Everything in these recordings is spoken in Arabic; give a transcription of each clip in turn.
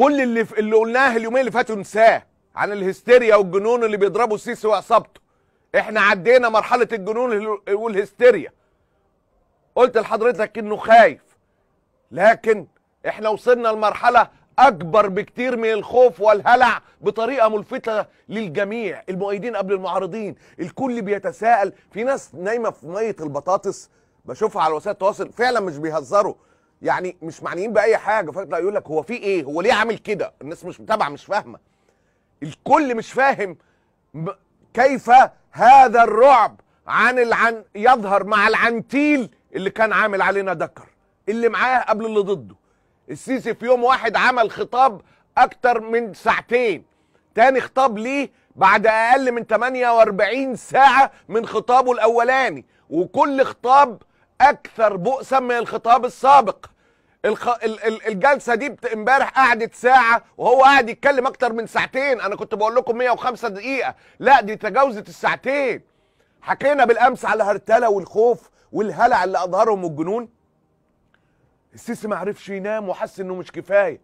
كل اللي اللي قلناه اليومين اللي فاتوا انساه عن الهستيريا والجنون اللي بيضربوا السيسي وعصابته احنا عدينا مرحله الجنون والهستيريا قلت لحضرتك انه خايف لكن احنا وصلنا لمرحله اكبر بكتير من الخوف والهلع بطريقه ملفته للجميع المؤيدين قبل المعارضين الكل بيتساءل في ناس نايمه في ميه البطاطس بشوفها على وسائل التواصل فعلا مش بيهزروا يعني مش معنيين باي حاجه فيطلع يقول لك هو في ايه هو ليه عامل كده الناس مش متابعه مش فاهمه الكل مش فاهم كيف هذا الرعب عن العن يظهر مع العنتيل اللي كان عامل علينا دكر اللي معاه قبل اللي ضده السيسي في يوم واحد عمل خطاب اكتر من ساعتين تاني خطاب ليه بعد اقل من 48 ساعه من خطابه الاولاني وكل خطاب اكثر بؤسا من الخطاب السابق الخ... ال... ال... الجلسه دي بت... امبارح قعدت ساعه وهو قاعد يتكلم اكتر من ساعتين انا كنت بقول لكم 105 دقيقه لا دي تجاوزت الساعتين حكينا بالامس على هرتله والخوف والهلع اللي اظهرهم الجنون السيسي ما عرفش ينام وحس انه مش كفايه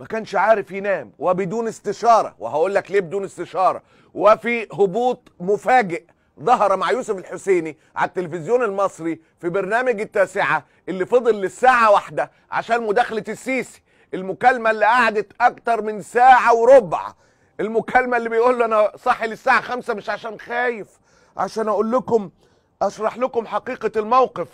ما كانش عارف ينام وبدون استشاره وهقول لك ليه بدون استشاره وفي هبوط مفاجئ ظهر مع يوسف الحسيني على التلفزيون المصري في برنامج التاسعة اللي فضل للساعة واحدة عشان مداخلة السيسي المكالمة اللي قعدت أكتر من ساعة وربع المكالمة اللي بيقول له أنا صاحي للساعة خمسة مش عشان خايف عشان أقول لكم أشرح لكم حقيقة الموقف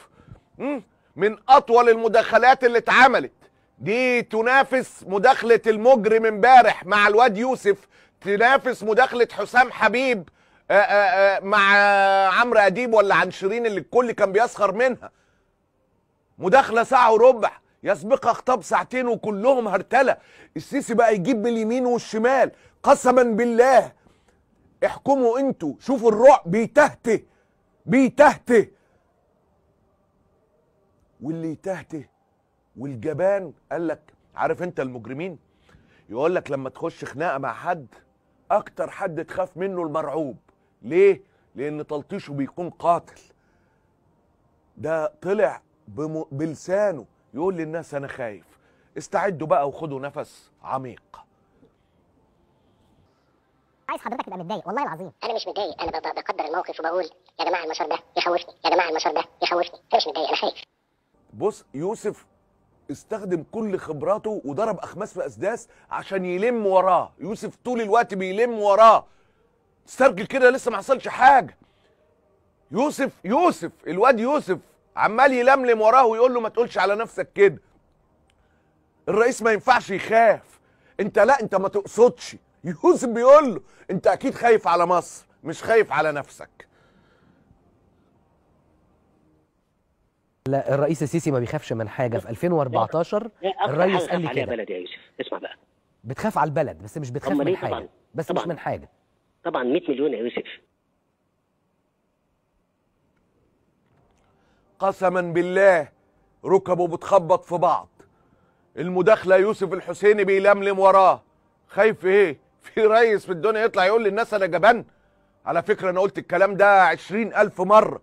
من أطول المداخلات اللي اتعملت دي تنافس مداخلة المجرم امبارح مع الواد يوسف تنافس مداخلة حسام حبيب آه، آه، آه، مع عمرو اديب ولا عن شيرين اللي الكل كان بيسخر منها مداخله ساعه وربع يسبقها خطاب ساعتين وكلهم هرتله السيسي بقى يجيب من اليمين والشمال قسما بالله احكموا انتوا شوفوا الرعب بيتهته بيتهته واللي يتهته والجبان قال لك عارف انت المجرمين يقول لك لما تخش خناقه مع حد اكتر حد تخاف منه المرعوب ليه لان تلطيشه بيكون قاتل ده طلع بلسانه يقول للناس انا خايف استعدوا بقى وخدوا نفس عميق عايز حضرتك تبقى متضايق والله العظيم انا مش متضايق انا بقدر الموقف وبقول يا جماعه المسار ده يخوفني يا جماعه المسار ده يخوفني انا مش متضايق انا خايف بص يوسف استخدم كل خبراته وضرب اخماس في اسداس عشان يلم وراه يوسف طول الوقت بيلم وراه استرجل كده لسه ما حصلش حاجه يوسف يوسف الواد يوسف عمال يلملم وراه ويقول له ما تقولش على نفسك كده الرئيس ما ينفعش يخاف انت لا انت ما تقصدش يوسف بيقول له انت اكيد خايف على مصر مش خايف على نفسك لا الرئيس السيسي ما بيخافش من حاجه في 2014 الرئيس قال لي كده اسمع بقى بتخاف على البلد بس مش بتخاف إيه من حاجه بس مش من حاجه طبعا 100 مليون يا يوسف قسما بالله ركبه بتخبط في بعض المداخلة يوسف الحسيني بيلملم وراه خايف ايه في ريس في الدنيا يطلع يقول للناس انا جبان على فكرة انا قلت الكلام ده عشرين الف مرة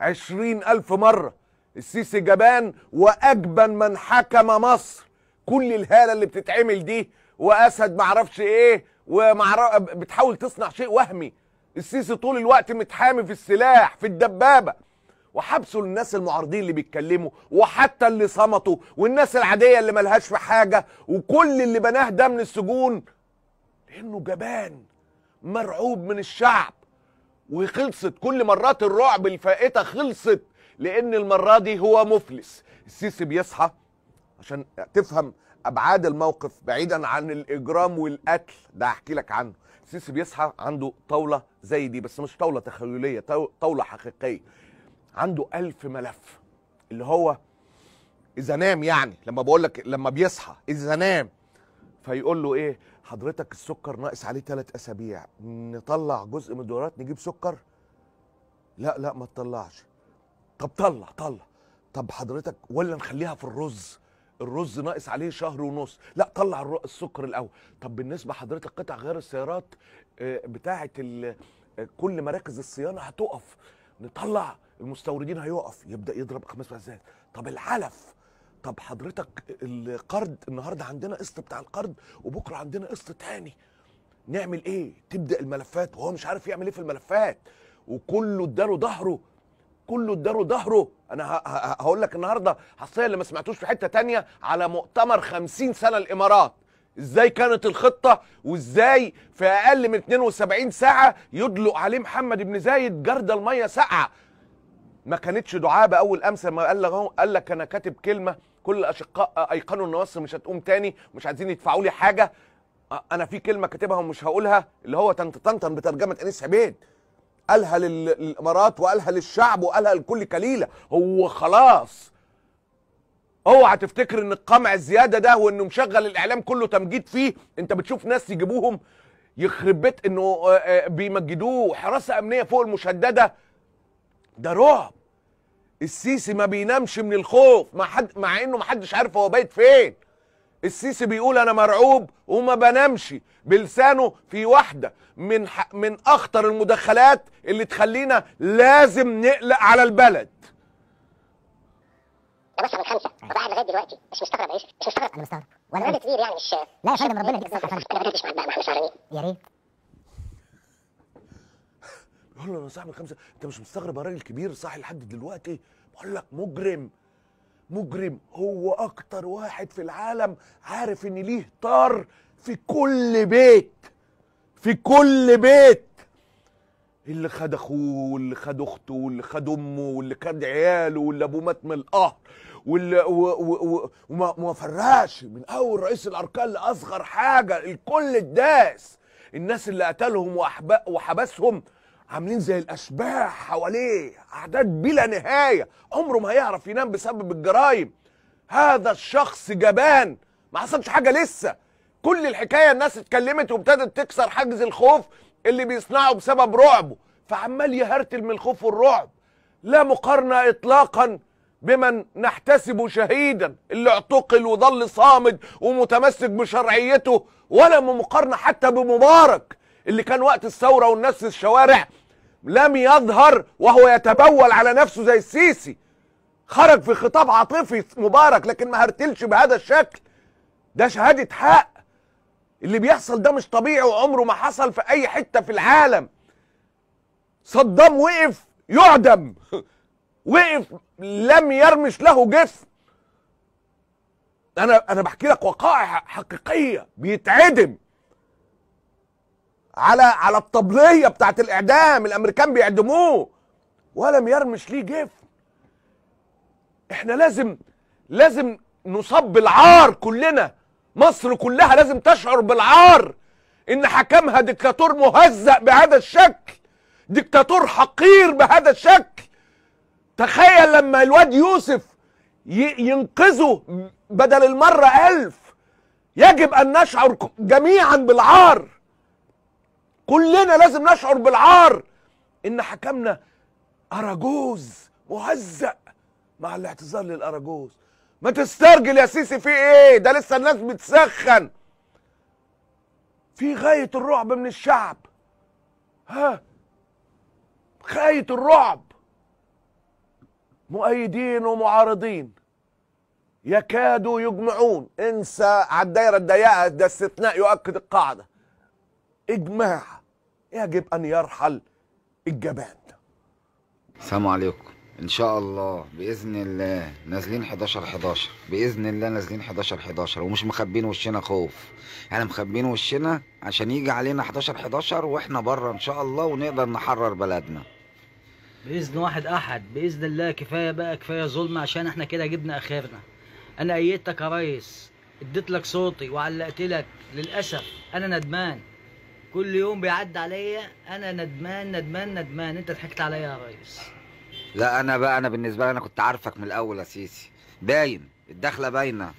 عشرين الف مرة السيسي جبان واجبن من حكم مصر كل الهالة اللي بتتعمل دي واسد معرفش ايه ومع بتحاول تصنع شيء وهمي السيسي طول الوقت متحامي في السلاح في الدبابه وحبسوا الناس المعارضين اللي بيتكلموا وحتى اللي صمتوا والناس العاديه اللي ملهاش في حاجه وكل اللي بناه ده من السجون لانه جبان مرعوب من الشعب وخلصت كل مرات الرعب الفائته خلصت لان المره دي هو مفلس السيسي بيصحى عشان تفهم ابعاد الموقف بعيدا عن الاجرام والقتل ده هحكي لك عنه السيسي بيصحى عنده طاوله زي دي بس مش طاوله تخيليه طاوله حقيقيه عنده ألف ملف اللي هو اذا نام يعني لما بقول لك لما بيصحى اذا نام فيقول له ايه حضرتك السكر ناقص عليه ثلاث اسابيع نطلع جزء من الدورات نجيب سكر لا لا ما تطلعش طب طلع طلع طب حضرتك ولا نخليها في الرز الرز ناقص عليه شهر ونص لا طلع السكر الاول طب بالنسبه حضرتك قطع غيار السيارات آه، بتاعه آه، كل مراكز الصيانه هتقف نطلع المستوردين هيقف يبدا يضرب خمس ازاز طب العلف طب حضرتك القرض النهارده عندنا قسط بتاع القرض وبكره عندنا قسط تاني نعمل ايه تبدا الملفات وهو مش عارف يعمل ايه في الملفات وكله اداله ظهره كله اداله ظهره انا هقول لك النهارده حصيه اللي ما سمعتوش في حته تانية على مؤتمر 50 سنه الامارات ازاي كانت الخطه وازاي في اقل من 72 ساعه يدلق عليه محمد بن زايد جرد الميه ساقعه ما كانتش دعابه اول امس لما قال لك قال لك انا كاتب كلمه كل الاشقاء ايقنوا ان مصر مش هتقوم تاني مش عايزين يدفعوا لي حاجه انا في كلمه كاتبها ومش هقولها اللي هو تنطنطن بترجمه انيس عبيد قالها للامارات وقالها للشعب وقالها لكل كليله هو خلاص اوعى تفتكر ان القمع الزياده ده وانه مشغل الاعلام كله تمجيد فيه انت بتشوف ناس يجيبوهم يخرب بيت انه آه، آه، بيمجدوه حراسه امنيه فوق المشدده ده رعب السيسي ما بينامش من الخوف مع حد مع انه ما حدش عارف هو بايت فين السيسي بيقول انا مرعوب وما بنامش بلسانه في واحده من من اخطر المدخلات اللي تخلينا لازم نقلق على البلد يا باشا من خمسه الواحد لغايه دلوقتي مش مستغرب ايش مش مستغرب انا مستغرب ولا راجل كبير يعني مش لا يا فندم ربنا يديك الصحه يا فندم انا ما بداتش معاك بقى ما احنا يا ريت بقول له يا صاحبي الخمسه انت مش مستغرب يا راجل كبير صاحي لحد دلوقتي بقول لك مجرم مجرم هو اكتر واحد في العالم عارف ان ليه طار في كل بيت في كل بيت اللي خد اخوه واللي خد اخته واللي خد امه واللي خد عياله واللي ابوه مات من القهر واللي وما فرقش من اول رئيس الاركان لاصغر حاجه الكل الداس الناس اللي قتلهم وحبسهم عاملين زي الاشباح حواليه اعداد بلا نهايه عمره ما هيعرف ينام بسبب الجرايم هذا الشخص جبان ما حصلش حاجه لسه كل الحكايه الناس اتكلمت وابتدت تكسر حاجز الخوف اللي بيصنعه بسبب رعبه فعمال يهرتل من الخوف والرعب لا مقارنه اطلاقا بمن نحتسب شهيدا اللي اعتقل وظل صامد ومتمسك بشرعيته ولا مقارنه حتى بمبارك اللي كان وقت الثوره والناس في الشوارع لم يظهر وهو يتبول على نفسه زي السيسي خرج في خطاب عاطفي مبارك لكن ما هرتلش بهذا الشكل ده شهادة حق اللي بيحصل ده مش طبيعي وعمره ما حصل في اي حتة في العالم صدام وقف يعدم وقف لم يرمش له جسم انا انا بحكي لك وقائع حقيقيه بيتعدم على على الطبليه بتاعت الاعدام الامريكان بيعدموه ولم يرمش ليه جفن احنا لازم لازم نصاب بالعار كلنا مصر كلها لازم تشعر بالعار ان حكمها دكتاتور مهزأ بهذا الشكل دكتاتور حقير بهذا الشكل تخيل لما الواد يوسف ينقذه بدل المرة ألف يجب أن نشعر جميعا بالعار كلنا لازم نشعر بالعار ان حكمنا اراجوز مهزأ مع الاعتذار للاراجوز ما تسترجل يا سيسي في ايه ده لسه الناس بتسخن في غايه الرعب من الشعب ها غايه الرعب مؤيدين ومعارضين يكادوا يجمعون انسى على الدايره الضيقه ده استثناء يؤكد القاعده إجماع يجب أن يرحل الجبان السلام عليكم ان شاء الله باذن الله نازلين 11 11 باذن الله نازلين 11 11 ومش مخبين وشنا خوف احنا مخبين وشنا عشان يجي علينا 11 11 واحنا بره ان شاء الله ونقدر نحرر بلدنا باذن واحد احد باذن الله كفايه بقى كفايه ظلم عشان احنا كده جبنا اخرنا انا ايدتك يا ريس اديت لك صوتي وعلقت لك للاسف انا ندمان كل يوم بيعدي عليا انا ندمان ندمان ندمان انت ضحكت عليا يا ريس لا انا بقى انا بالنسبه لي انا كنت عارفك من الاول يا سيسي باين الدخله باينه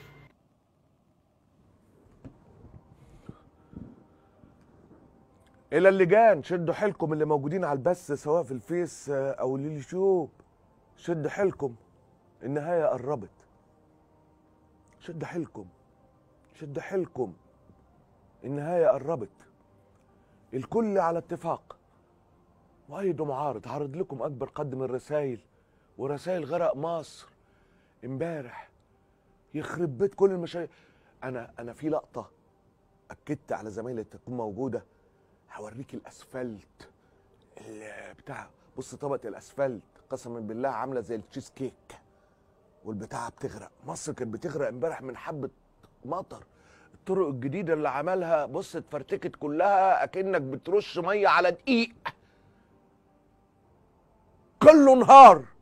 الى اللجان شدوا حيلكم اللي موجودين على البث سواء في الفيس آه، او اليوتيوب شدوا حيلكم النهايه قربت شدوا حيلكم شدوا حيلكم النهايه قربت الكل على اتفاق وايد معارض عرض لكم اكبر قد من الرسائل ورسائل غرق مصر امبارح يخرب بيت كل المشاريع انا انا في لقطه اكدت على زمايلي تكون موجوده هوريك الاسفلت بتاع بص طبقه الاسفلت قسما بالله عامله زي التشيز كيك والبتاعه بتغرق مصر كانت بتغرق امبارح من حبه مطر الطرق الجديده اللي عملها بص اتفرتكت كلها اكنك بترش ميه على دقيق كله انهار